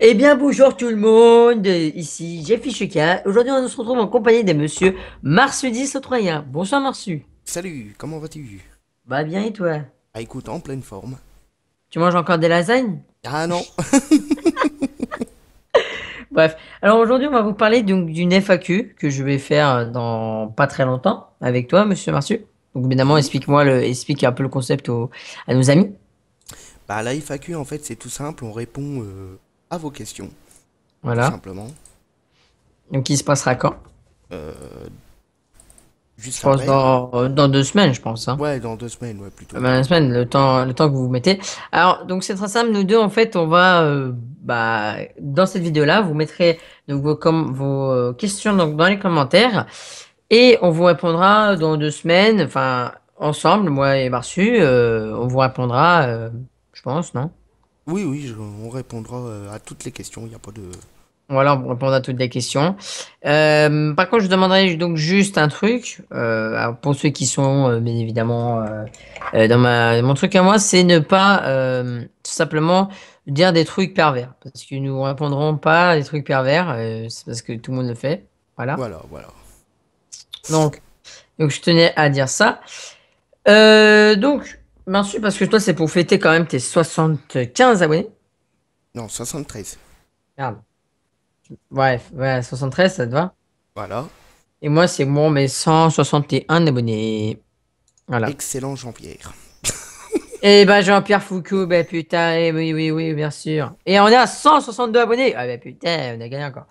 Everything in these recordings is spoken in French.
Eh bien, bonjour tout le monde. Ici Jeffy Chuka. Aujourd'hui, on se retrouve en compagnie des monsieur Marsudis Sautroyen. Bonsoir Marsu. Salut, comment vas-tu Bah bien et toi Bah écoute, en pleine forme. Tu manges encore des lasagnes Ah non Bref, alors aujourd'hui, on va vous parler d'une FAQ que je vais faire euh, dans pas très longtemps avec toi, monsieur Marsu. Donc évidemment, explique-moi, le, explique un peu le concept à nos amis. Bah la FAQ, en fait, c'est tout simple. On répond euh, à vos questions. Voilà. simplement. Donc il se passera quand euh, dans, deux semaines, je pense. Hein. Ouais, dans deux semaines, ouais, plutôt. Dans deux semaines, le temps, le temps que vous mettez. Alors, donc c'est très simple, nous deux, en fait, on va, bas euh, bah, dans cette vidéo-là, vous mettrez donc, vos, comme vos euh, questions donc, dans les commentaires et on vous répondra dans deux semaines, enfin, ensemble, moi et Marsu, on vous répondra, je pense, non oui, oui, on répondra euh, à toutes les questions, il n'y a pas de... Voilà, on répondra à toutes les questions. Euh, par contre, je demanderai donc juste un truc, euh, pour ceux qui sont bien évidemment dans ma, mon truc à moi, c'est ne pas tout simplement dire des trucs pervers, parce que nous ne répondrons pas à des trucs pervers, c'est parce que tout le monde le fait. Voilà. Voilà, voilà. Donc, donc je tenais à dire ça. donc, Merci, parce que toi, c'est pour fêter quand même tes 75 abonnés. Non, 73. Merde. Ouais, ouais, 73, ça te va Voilà. Et moi, c'est mon mes 161 abonnés. Voilà. Excellent Jean-Pierre. et eh ben Jean-Pierre Foucault, ben putain, eh oui, oui, oui, bien sûr. Et on est à 162 abonnés. Ah ben putain, on a gagné encore.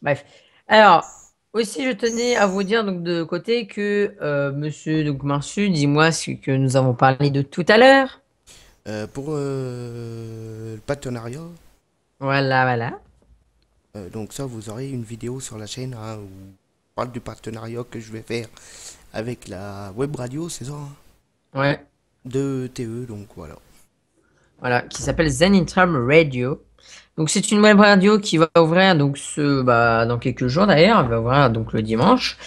Bref. Alors, aussi, je tenais à vous dire donc de côté que euh, Monsieur donc Marsu, dis-moi ce que nous avons parlé de tout à l'heure. Euh, pour euh, le partenariat. Voilà, voilà. donc ça, vous aurez une vidéo sur la chaîne hein, où on parle du partenariat que je vais faire avec la web radio, saison. Hein ouais. De TE, donc voilà voilà, qui s'appelle Zen Radio. Donc c'est une web radio qui va ouvrir donc ce bah, dans quelques jours d'ailleurs, elle va ouvrir donc le dimanche.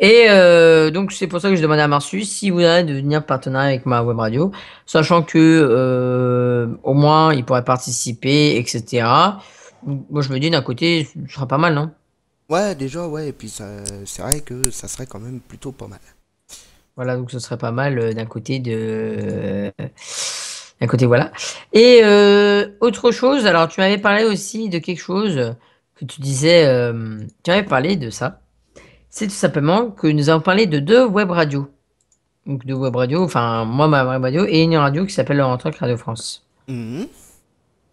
Et euh, donc c'est pour ça que je demande à Marsu si vous voudrait devenir partenaire avec ma web radio, sachant que euh, au moins il pourrait participer, etc. Moi je me dis d'un côté, ce sera pas mal, non Ouais, déjà ouais, et puis c'est vrai que ça serait quand même plutôt pas mal. Voilà, donc ce serait pas mal euh, d'un côté de côté, voilà. Et euh, autre chose, alors tu m'avais parlé aussi de quelque chose que tu disais, euh, tu m'avais parlé de ça. C'est tout simplement que nous avons parlé de deux web radios. Donc deux web radios, enfin moi ma web radio et une radio qui s'appelle le Radio France. Mmh.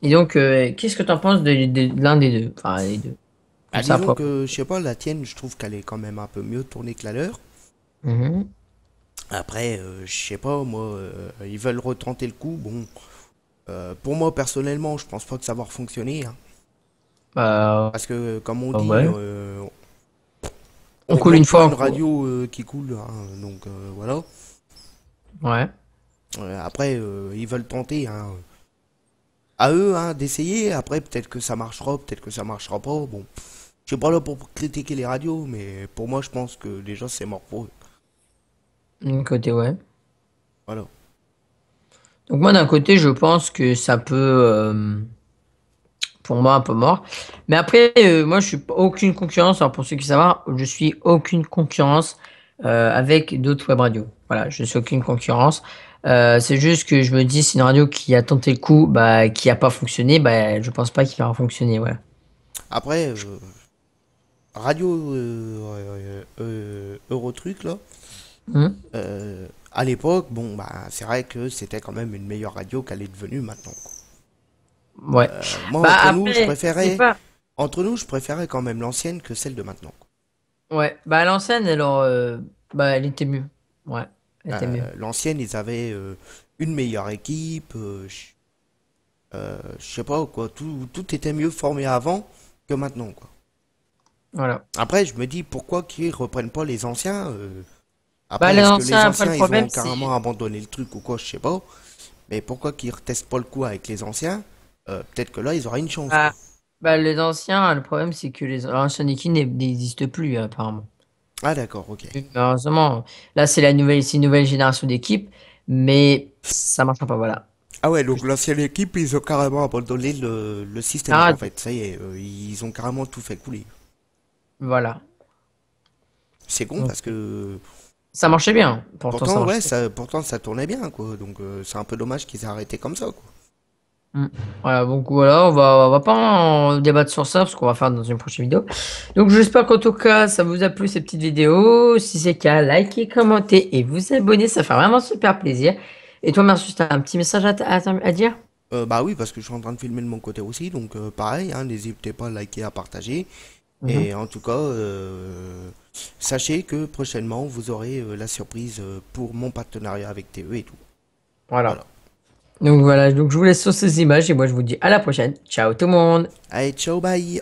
Et donc, euh, qu'est-ce que tu en penses de, l'un des deux Enfin, les deux. Ah, que, je sais pas, la tienne, je trouve qu'elle est quand même un peu mieux tournée que la leur. Mmh. Après, euh, je sais pas, moi, euh, ils veulent retenter le coup. Bon, euh, pour moi personnellement, je pense pas que ça va fonctionner. Hein. Bah, Parce que, comme on bah dit, on, coule une fois. Une radio qui coule, hein, donc voilà. Ouais. après, ils veulent tenter. Hein à eux hein, d'essayer. Après, peut-être que ça marchera, peut-être que ça marchera pas. Bon, je suis pas là pour critiquer les radios, mais pour moi, je pense que déjà, c'est mort pour eux. D'un côté, ouais. Voilà. Donc moi, d'un côté, je pense que ça peut... Euh, pour moi, un peu mort. Mais après, euh, moi, je suis aucune concurrence. Alors, pour ceux qui savent, je suis aucune concurrence euh, avec d'autres web radios. Voilà, je suis aucune concurrence. c'est juste que je me dis, c'est une radio qui a tenté le coup, bah, qui n'a pas fonctionné, bah, je pense pas qu'il aura fonctionné. ouais Après, radio euh, euh, là, Hmm. Euh, à l'époque, bon, bah, c'est vrai que c'était quand même une meilleure radio qu'elle est devenue maintenant. Ouais. Euh, bah, entre, nous, je préférais, entre nous, je préférais quand même l'ancienne que celle de maintenant. Ouais, bah l'ancienne, elle, euh, bah, elle était mieux. Ouais, elle était mieux. L'ancienne, ils avaient une meilleure équipe. je sais pas quoi, tout, tout était mieux formé avant que maintenant Voilà. Après, je me dis pourquoi qu'ils reprennent pas les anciens bah, les anciens, ils ont carrément abandonné le truc ou quoi, je sais pas. Mais pourquoi qu'ils retestent pas le coup avec les anciens euh, Peut-être que là, ils auraient une chance. bah, bah les anciens, le problème, c'est que les anciens n'existe n'existent plus, apparemment. Ah, d'accord, ok. Heureusement, bah, là, c'est la nouvelle, une nouvelle génération d'équipe, mais ça marche pas, voilà. Ah ouais, donc l'ancienne équipe, ils ont carrément abandonné le, système, ah, en fait. Ça y est, euh, ils ont carrément tout fait couler. Voilà. C'est con, parce que ça marchait bien. Pourtant, pourtant ça ouais, pourtant ça tournait bien, quoi. Donc euh, c'est un peu dommage qu'ils aient arrêté comme ça, quoi. Mm. Voilà, donc voilà, on va, on va pas en débattre sur ça parce qu'on va faire dans une prochaine vidéo. Donc j'espère qu'en tout cas ça vous a plu ces petites vidéos. Si c'est le cas, likez, commentez et vous abonnez, ça fait vraiment super plaisir. Et toi, Marcus, as un petit message à, à, dire euh, Bah oui, parce que je suis en train de filmer de mon côté aussi, donc euh, pareil, hein, n'hésitez pas à liker, à partager. Mhm. Et en tout cas, euh, sachez que prochainement, vous aurez euh, la surprise euh, pour mon partenariat avec TE et tout. voilà. Donc voilà, donc je vous laisse sur ces images et moi je vous dis à la prochaine. Ciao tout le monde. Allez, ciao, bye.